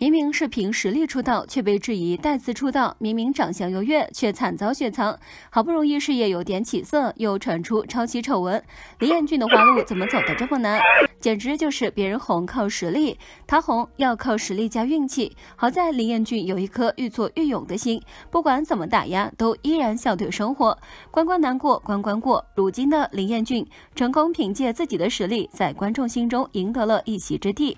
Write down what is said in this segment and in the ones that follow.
明明是凭实力出道，却被质疑带资出道；明明长相优越，却惨遭雪藏。好不容易事业有点起色，又传出抄袭丑闻。林彦俊的花路怎么走的这么难？简直就是别人红靠实力，他红要靠实力加运气。好在林彦俊有一颗愈挫愈勇的心，不管怎么打压，都依然笑对生活。关关难过关关过。如今的林彦俊成功凭借自己的实力，在观众心中赢得了一席之地。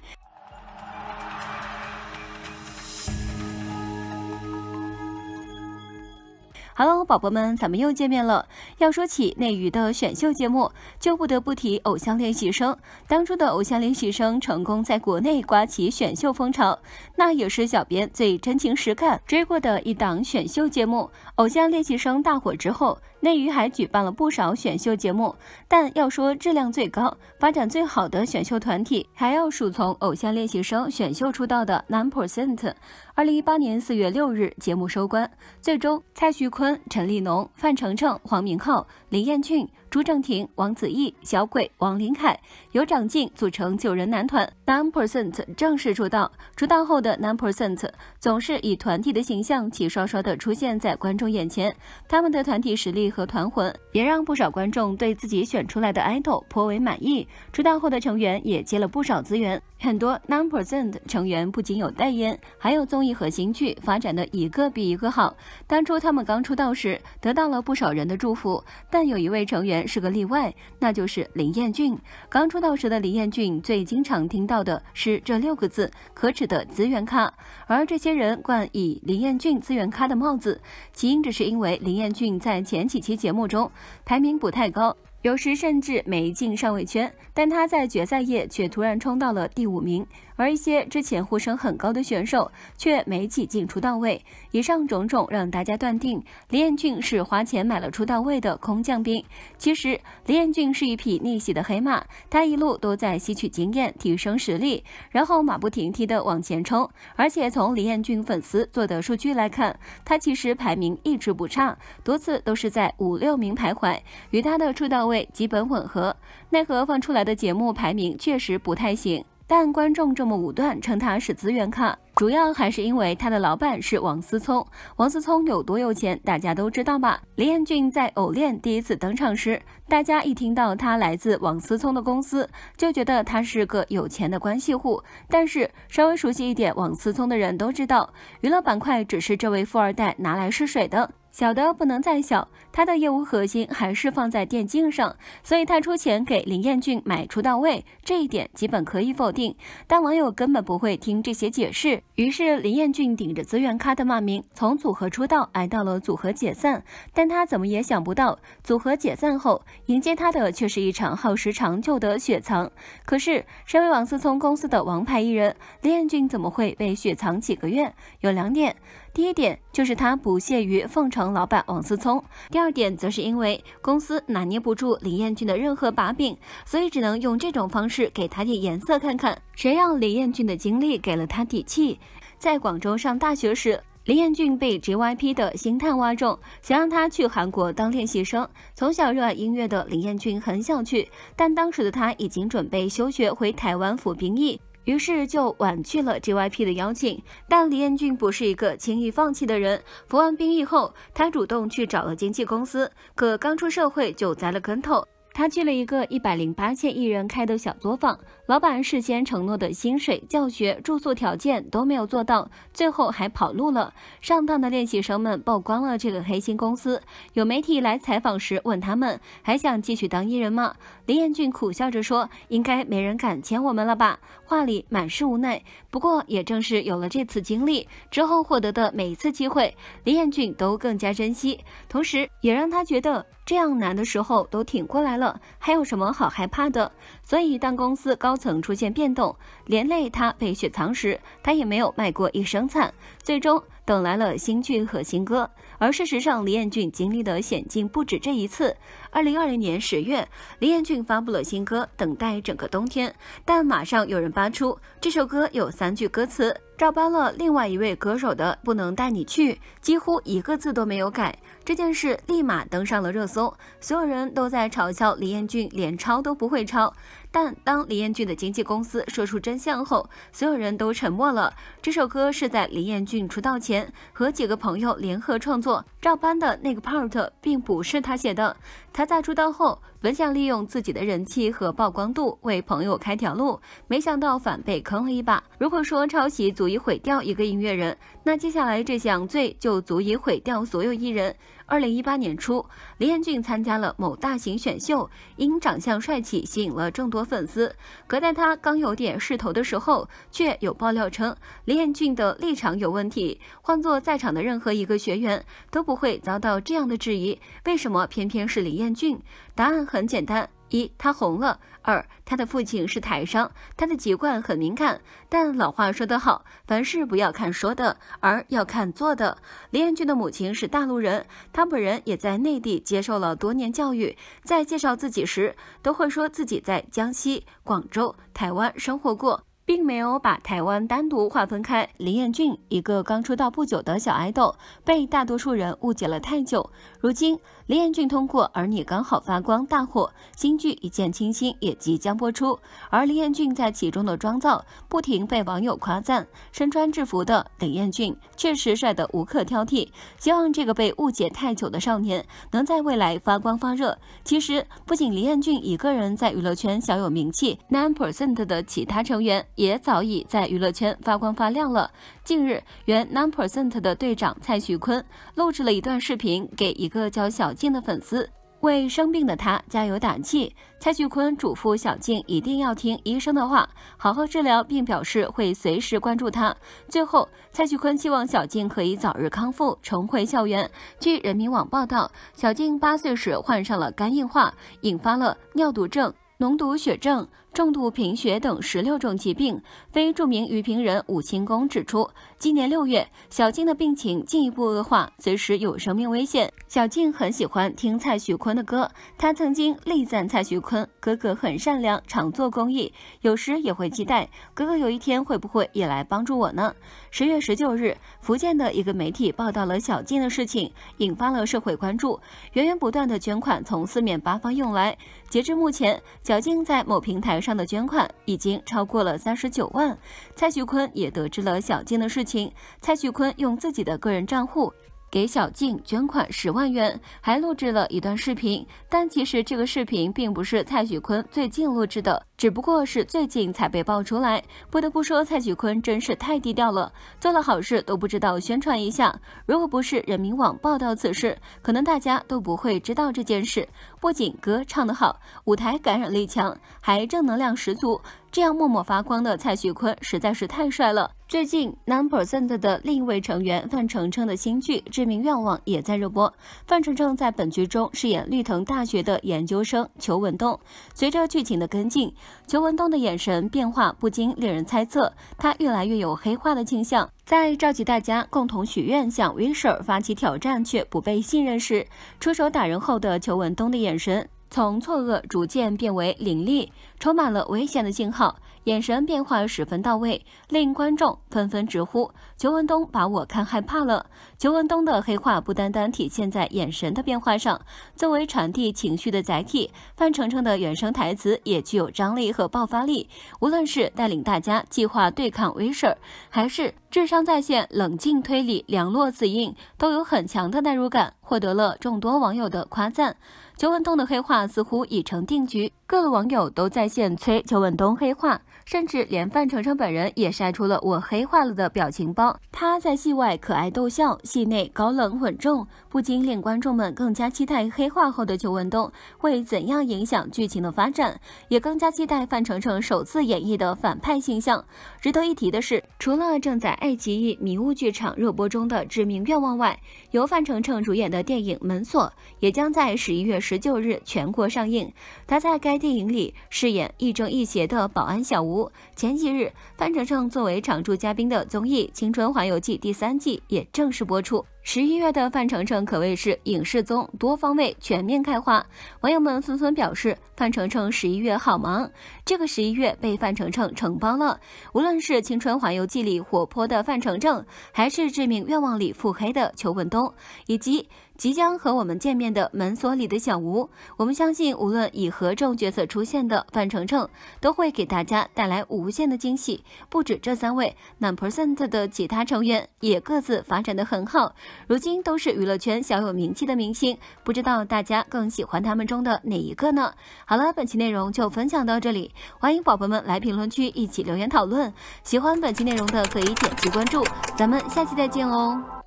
hello，宝宝们，咱们又见面了。要说起内娱的选秀节目，就不得不提《偶像练习生》。当初的《偶像练习生》成功在国内刮起选秀风潮，那也是小编最真情实感追过的一档选秀节目。《偶像练习生》大火之后。内娱还举办了不少选秀节目，但要说质量最高、发展最好的选秀团体，还要数从《偶像练习生》选秀出道的 Nine Percent。二零一八年四月六日，节目收官，最终蔡徐坤、陈立农、范丞丞、黄明昊、林彦俊。朱正廷、王子异、小鬼、王琳凯由长进，组成九人男团 Nine Percent 正式出道。出道后的 Nine Percent 总是以团体的形象齐刷刷的出现在观众眼前，他们的团体实力和团魂也让不少观众对自己选出来的 idol 颇为满意。出道后的成员也接了不少资源，很多 Nine Percent 成员不仅有代言，还有综艺和新剧发展的，一个比一个好。当初他们刚出道时得到了不少人的祝福，但有一位成员。是个例外，那就是林彦俊。刚出道时的林彦俊最经常听到的是这六个字：“可耻的资源咖”。而这些人冠以林彦俊资源咖的帽子，起因只是因为林彦俊在前几期节目中排名不太高。有时甚至没进上位圈，但他在决赛夜却突然冲到了第五名，而一些之前呼声很高的选手却没挤进出道位。以上种种让大家断定李彦俊是花钱买了出道位的空降兵。其实李彦俊是一匹逆袭的黑马，他一路都在吸取经验、提升实力，然后马不停蹄地往前冲。而且从李彦俊粉丝做的数据来看，他其实排名一直不差，多次都是在五六名徘徊，与他的出道位。位基本吻合，奈何放出来的节目排名确实不太行，但观众这么武断称他是资源咖，主要还是因为他的老板是王思聪。王思聪有多有钱，大家都知道吧？林彦俊在《偶恋》第一次登场时，大家一听到他来自王思聪的公司，就觉得他是个有钱的关系户。但是稍微熟悉一点王思聪的人都知道，娱乐板块只是这位富二代拿来试水的。小的不能再小，他的业务核心还是放在电竞上，所以他出钱给林彦俊买出到位，这一点基本可以否定。但网友根本不会听这些解释，于是林彦俊顶着资源咖的骂名，从组合出道挨到了组合解散。但他怎么也想不到，组合解散后迎接他的却是一场耗时长久的雪藏。可是，身为王思聪公司的王牌艺人，林彦俊怎么会被雪藏几个月？有两点。第一点就是他不屑于奉承老板王思聪，第二点则是因为公司拿捏不住林彦俊的任何把柄，所以只能用这种方式给他点颜色看看。谁让林彦俊的经历给了他底气？在广州上大学时，林彦俊被 JYP 的星探挖中，想让他去韩国当练习生。从小热爱音乐的林彦俊很想去，但当时的他已经准备休学回台湾服兵役。于是就婉拒了 GYP 的邀请，但李彦俊不是一个轻易放弃的人。服完兵役后，他主动去找了经纪公司，可刚出社会就栽了跟头。他去了一个一百零八千艺人开的小作坊，老板事先承诺的薪水、教学、住宿条件都没有做到，最后还跑路了。上当的练习生们曝光了这个黑心公司。有媒体来采访时问他们还想继续当艺人吗？林彦俊苦笑着说：“应该没人敢签我们了吧？”话里满是无奈。不过，也正是有了这次经历之后获得的每一次机会，林彦俊都更加珍惜，同时也让他觉得。这样难的时候都挺过来了，还有什么好害怕的？所以，当公司高层出现变动，连累他被雪藏时，他也没有卖过一声惨。最终等来了新剧和新歌。而事实上，李彦俊经历的险境不止这一次。二零二零年十月，李彦俊发布了新歌《等待整个冬天》，但马上有人扒出这首歌有三句歌词照搬了另外一位歌手的《不能带你去》，几乎一个字都没有改。这件事立马登上了热搜，所有人都在嘲笑李彦俊连抄都不会抄。但当林彦俊的经纪公司说出真相后，所有人都沉默了。这首歌是在林彦俊出道前和几个朋友联合创作，照搬的那个 part 并不是他写的。他在出道后本想利用自己的人气和曝光度为朋友开条路，没想到反被坑了一把。如果说抄袭足以毁掉一个音乐人，那接下来这项罪就足以毁掉所有艺人。二零一八年初，李彦俊参加了某大型选秀，因长相帅气吸引了众多粉丝。可在他刚有点势头的时候，却有爆料称李彦俊的立场有问题。换作在场的任何一个学员，都不会遭到这样的质疑，为什么偏偏是李彦俊？答案很简单。一，他红了；二，他的父亲是台商，他的籍贯很敏感。但老话说得好，凡事不要看说的，而要看做的。林彦俊的母亲是大陆人，他本人也在内地接受了多年教育，在介绍自己时都会说自己在江西、广州、台湾生活过，并没有把台湾单独划分开。林彦俊一个刚出道不久的小爱豆，被大多数人误解了太久，如今。林彦俊通过《而你刚好发光》大火，新剧《一见倾心》也即将播出，而林彦俊在其中的妆造不停被网友夸赞。身穿制服的林彦俊确实帅得无可挑剔。希望这个被误解太久的少年能在未来发光发热。其实，不仅林彦俊一个人在娱乐圈小有名气，Nine Percent 的其他成员也早已在娱乐圈发光发亮了。近日，原 Nine Percent 的队长蔡徐坤录制了一段视频，给一个叫小。静的粉丝为生病的她加油打气。蔡徐坤嘱咐小静一定要听医生的话，好好治疗，并表示会随时关注她。最后，蔡徐坤希望小静可以早日康复，重回校园。据人民网报道，小静八岁时患上了肝硬化，引发了尿毒症、脓毒血症、重度贫血等十六种疾病。非著名娱评人武清功指出。今年六月，小静的病情进一步恶化，随时有生命危险。小静很喜欢听蔡徐坤的歌，她曾经力赞蔡徐坤哥哥很善良，常做公益，有时也会期待哥哥有一天会不会也来帮助我呢？十月十九日，福建的一个媒体报道了小静的事情，引发了社会关注，源源不断的捐款从四面八方涌来。截至目前，小静在某平台上的捐款已经超过了三十九万。蔡徐坤也得知了小静的事情。蔡徐坤用自己的个人账户给小静捐款十万元，还录制了一段视频。但其实这个视频并不是蔡徐坤最近录制的，只不过是最近才被爆出来。不得不说，蔡徐坤真是太低调了，做了好事都不知道宣传一下。如果不是人民网报道此事，可能大家都不会知道这件事。不仅歌唱得好，舞台感染力强，还正能量十足。这样默默发光的蔡徐坤实在是太帅了。最近，Number e n t 的另一位成员范丞丞的新剧《致命愿望》也在热播。范丞丞在本剧中饰演绿藤大学的研究生裘文东。随着剧情的跟进，裘文东的眼神变化不禁令人猜测，他越来越有黑化的倾向。在召集大家共同许愿、向 v i n c e r 发起挑战却不被信任时，出手打人后的裘文东的眼神。从错愕逐渐变为凌厉，充满了危险的信号，眼神变化十分到位，令观众纷纷直呼：“裘文东把我看害怕了。”裘文东的黑化不单单体现在眼神的变化上，作为传递情绪的载体，范丞丞的原声台词也具有张力和爆发力。无论是带领大家计划对抗威 Sir，还是智商在线冷静推理，梁落子印都有很强的代入感，获得了众多网友的夸赞。邱文东的黑化似乎已成定局，各路网友都在线催邱文东黑化，甚至连范丞丞本人也晒出了“我黑化了”的表情包。他在戏外可爱逗笑，戏内高冷稳重，不禁令观众们更加期待黑化后的邱文东会怎样影响剧情的发展，也更加期待范丞丞首次演绎的反派形象。值得一提的是，除了正在爱奇艺迷雾剧场热播中的《致命愿望》外，由范丞丞主演的电影《门锁》也将在十一月十。十九日全国上映，他在该电影里饰演亦正亦邪的保安小吴。前几日，范丞丞作为常驻嘉宾的综艺《青春环游记》第三季也正式播出。十一月的范丞丞可谓是影视综多方位全面开花，网友们纷纷表示范丞丞十一月好忙，这个十一月被范丞丞承包了。无论是《青春环游记》里活泼的范丞丞，还是《致命愿望》里腹黑的邱文东，以及即将和我们见面的《门锁》里的小吴，我们相信无论以何种角色出现的范丞丞，都会给大家带来无限的惊喜。不止这三位，Nine Percent 的其他成员也各自发展的很好。如今都是娱乐圈小有名气的明星，不知道大家更喜欢他们中的哪一个呢？好了，本期内容就分享到这里，欢迎宝宝们来评论区一起留言讨论。喜欢本期内容的可以点击关注，咱们下期再见哦。